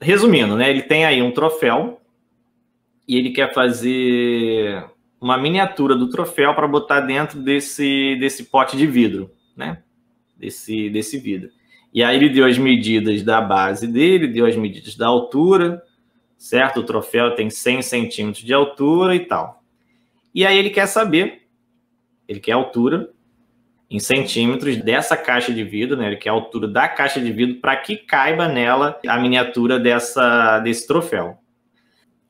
resumindo, né? Ele tem aí um troféu e ele quer fazer uma miniatura do troféu para botar dentro desse, desse pote de vidro, né? Desse, desse vidro. E aí ele deu as medidas da base dele, deu as medidas da altura, certo? O troféu tem 100 centímetros de altura e tal. E aí ele quer saber, ele quer altura, em centímetros dessa caixa de vidro, né? Ele quer é a altura da caixa de vidro para que caiba nela a miniatura dessa, desse troféu.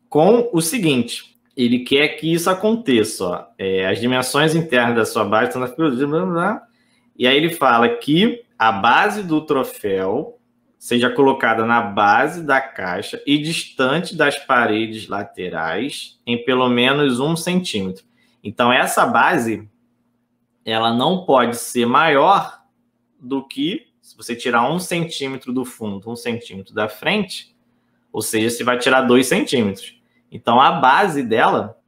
Com o seguinte, ele quer que isso aconteça. Ó, é, as dimensões internas da sua base estão na figura. Blá, blá, e aí ele fala que a base do troféu seja colocada na base da caixa e distante das paredes laterais em pelo menos um centímetro. Então essa base ela não pode ser maior do que se você tirar um centímetro do fundo, um centímetro da frente, ou seja, você vai tirar dois centímetros. Então a base dela,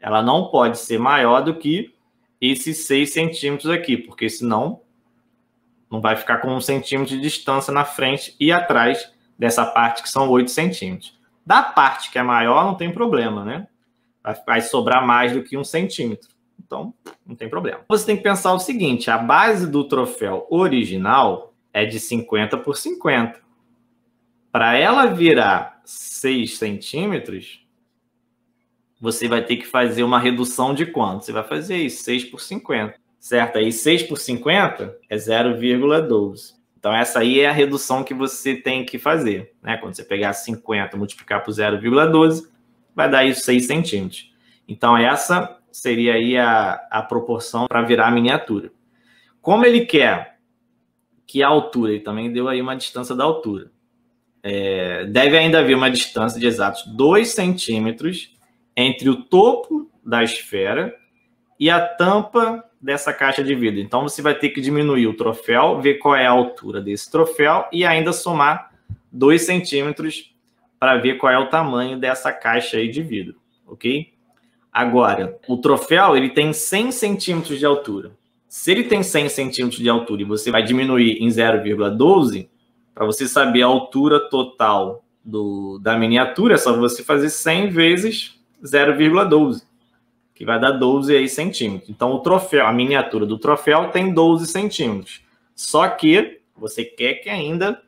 ela não pode ser maior do que esses seis centímetros aqui, porque senão não vai ficar com um centímetro de distância na frente e atrás dessa parte que são oito centímetros. Da parte que é maior, não tem problema, né? Vai sobrar mais do que um centímetro. Então, não tem problema. Você tem que pensar o seguinte: a base do troféu original é de 50 por 50. Para ela virar 6 centímetros, você vai ter que fazer uma redução de quanto? Você vai fazer isso, 6 por 50. Certo? Aí 6 por 50 é 0,12. Então, essa aí é a redução que você tem que fazer. Né? Quando você pegar 50 e multiplicar por 0,12, vai dar isso 6 centímetros. Então, essa seria aí a, a proporção para virar a miniatura. Como ele quer que a altura, ele também deu aí uma distância da altura. É, deve ainda haver uma distância de exatos 2 centímetros entre o topo da esfera e a tampa dessa caixa de vidro. Então você vai ter que diminuir o troféu, ver qual é a altura desse troféu e ainda somar 2 centímetros para ver qual é o tamanho dessa caixa aí de vidro, ok? Agora, o troféu ele tem 100 centímetros de altura. Se ele tem 100 centímetros de altura e você vai diminuir em 0,12, para você saber a altura total do, da miniatura, é só você fazer 100 vezes 0,12, que vai dar 12 aí centímetros. Então, o troféu, a miniatura do troféu tem 12 centímetros. Só que você quer que ainda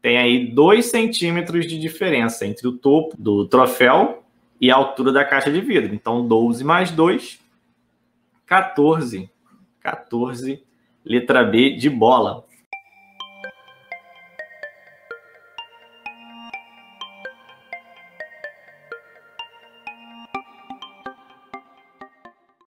tenha aí 2 centímetros de diferença entre o topo do troféu e a altura da caixa de vidro. Então, 12 mais 2, 14. 14, letra B de bola.